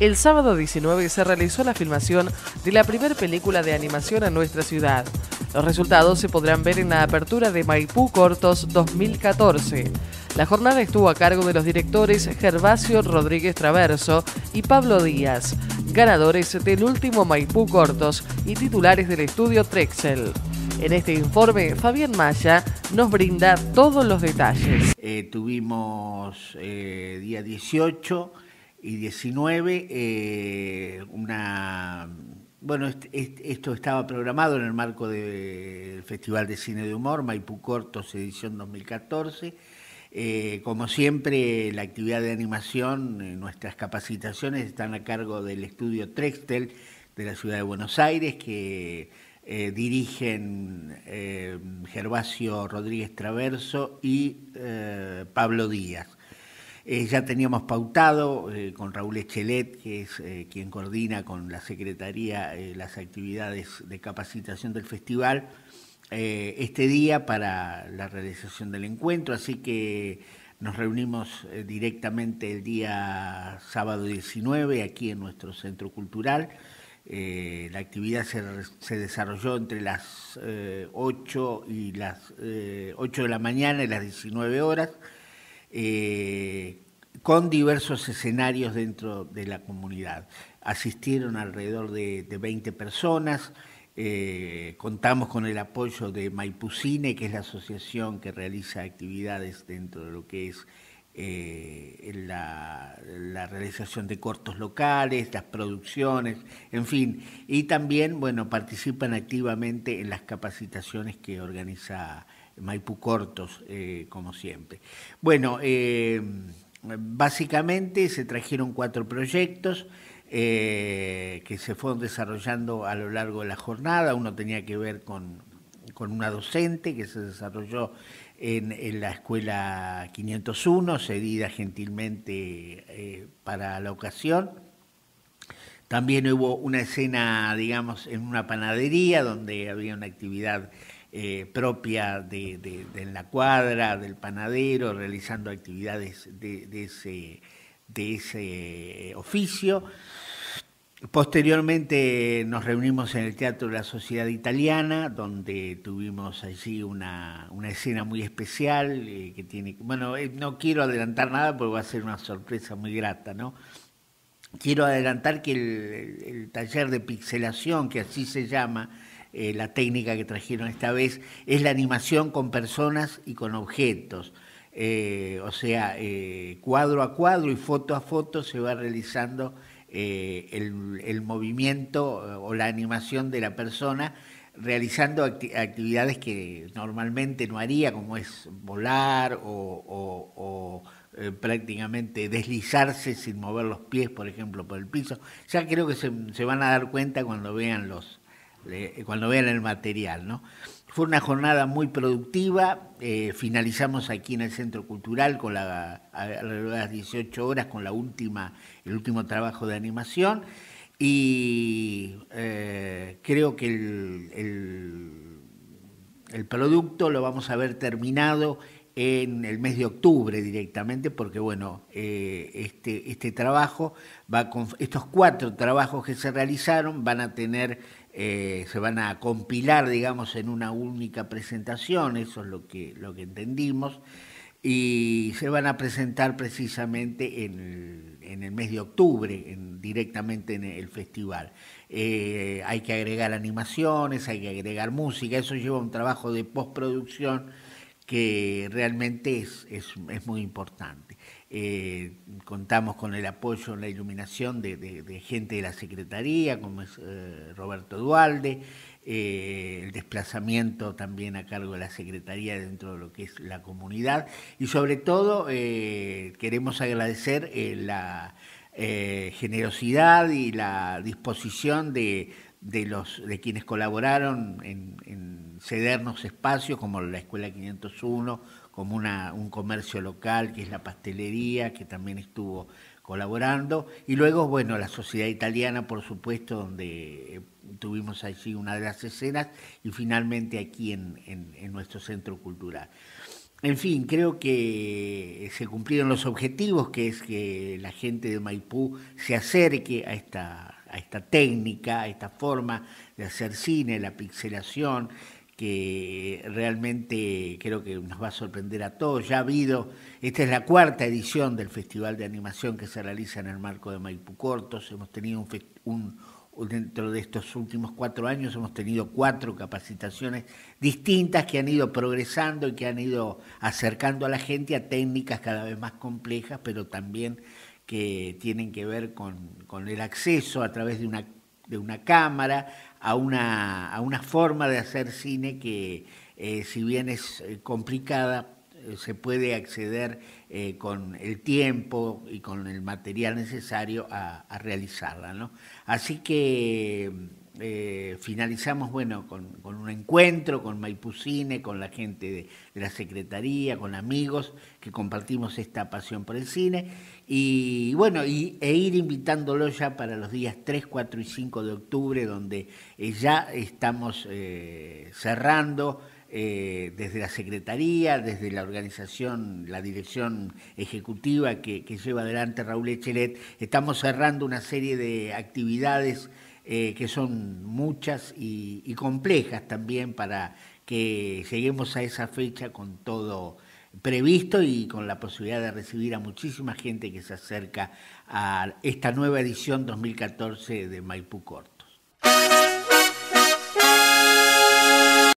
El sábado 19 se realizó la filmación de la primera película de animación en nuestra ciudad. Los resultados se podrán ver en la apertura de Maipú Cortos 2014. La jornada estuvo a cargo de los directores Gervasio Rodríguez Traverso y Pablo Díaz, ganadores del último Maipú Cortos y titulares del estudio Trexel. En este informe, Fabián Maya nos brinda todos los detalles. Eh, tuvimos eh, día 18 y 19, eh, una... Bueno, esto estaba programado en el marco del Festival de Cine de Humor, Maipú Cortos, edición 2014. Eh, como siempre, la actividad de animación, eh, nuestras capacitaciones están a cargo del estudio Trextel de la ciudad de Buenos Aires, que dirigen Gervasio Rodríguez Traverso y Pablo Díaz. Eh, ya teníamos pautado eh, con Raúl Echelet, que es eh, quien coordina con la Secretaría las actividades de capacitación del festival, este día para la realización del encuentro, así que nos reunimos directamente el día sábado 19 aquí en nuestro centro cultural. la actividad se, desarrolló entre las 8 y las 8 de la mañana y las 19 horas con diversos escenarios dentro de la comunidad. Asistieron alrededor de, 20 personas, eh, contamos con el apoyo de Maipucine, que es la asociación que realiza actividades dentro de lo que es eh, la, realización de cortos locales, las producciones, en fin. Y también, bueno, participan activamente en las capacitaciones que organiza Maipú Cortos, eh, como siempre. Bueno, eh, básicamente se trajeron cuatro proyectos eh, que se fueron desarrollando a lo largo de la jornada. Uno tenía que ver con, una docente que se desarrolló en, la escuela 501, cedida gentilmente eh, para la ocasión. También hubo una escena, digamos, en una panadería donde había una actividad eh, propia de, la cuadra, del panadero, realizando actividades de, de ese, eh, oficio. Posteriormente eh, nos reunimos en el Teatro de la Sociedad Italiana, donde tuvimos allí una, una escena muy especial que tiene... Bueno, no quiero adelantar nada porque va a ser una sorpresa muy grata, ¿no? Quiero adelantar que el, el taller de pixelación, que así se llama, eh, la técnica que trajeron esta vez, es la animación con personas y con objetos. Eh, o sea, eh, cuadro a cuadro y foto a foto se va realizando el, movimiento o la animación de la persona realizando actividades que normalmente no haría, como es volar o, prácticamente deslizarse sin mover los pies, por ejemplo, por el piso. Ya creo que se van a dar cuenta cuando vean los, cuando vean el material, ¿no? Fue una jornada muy productiva, eh, finalizamos aquí en el Centro Cultural con la, a las 18 horas con la última, el último trabajo de animación y eh, creo que el, producto lo vamos a ver terminado en el mes de octubre directamente, porque bueno, eh, este, este trabajo va con estos cuatro trabajos que se realizaron van a tener eh, se van a compilar, digamos, en una única presentación, eso es lo que, lo que entendimos, y se van a presentar precisamente en el, mes de octubre, directamente en el festival. Eh, hay que agregar animaciones, hay que agregar música, eso lleva un trabajo de postproducción que realmente es, es, muy importante. Eh, contamos con el apoyo en la iluminación de, gente de la Secretaría, como es eh, Roberto Dualde, eh, el desplazamiento también a cargo de la Secretaría dentro de lo que es la comunidad y sobre todo queremos agradecer la eh, generosidad y la disposición de, los, de quienes colaboraron en, cedernos espacios como la Escuela 501, como un comercio local que es la pastelería, que también estuvo colaborando. Y luego, bueno, la sociedad italiana, por supuesto, donde eh, tuvimos allí una de las escenas y finalmente aquí en nuestro centro cultural. En fin, creo que eh, se cumplieron los objetivos, que es que la gente de Maipú se acerque a esta, técnica, a esta forma de hacer cine, la pixelación, que realmente creo que nos va a sorprender a todos. Ya ha habido, esta es la cuarta edición del Festival de Animación que se realiza en el marco de Maipú Cortos. Hemos tenido un, un dentro de estos últimos cuatro años hemos tenido cuatro capacitaciones distintas que han ido progresando y que han ido acercando a la gente a técnicas cada vez más complejas, pero también que tienen que ver con, el acceso a través de una, cámara a una, a una forma de hacer cine que, eh, si bien es eh, complicada, se puede acceder eh, con el tiempo y con el material necesario a, realizarla. Así que eh, finalizamos con, un encuentro con Maipucine, con la gente de, la Secretaría, con amigos que compartimos esta pasión por el cine. Y bueno, e ir invitándolo ya para los días 3, 4 y 5 de octubre, donde eh, ya estamos cerrando. Eh, desde la Secretaría, desde la organización, la dirección ejecutiva que, lleva adelante Raúl Echelet, estamos cerrando una serie de actividades eh, que son muchas y, y complejas también para que lleguemos a esa fecha con todo previsto y con la posibilidad de recibir a muchísima gente que se acerca a esta nueva edición 2014 de Maipú Corte.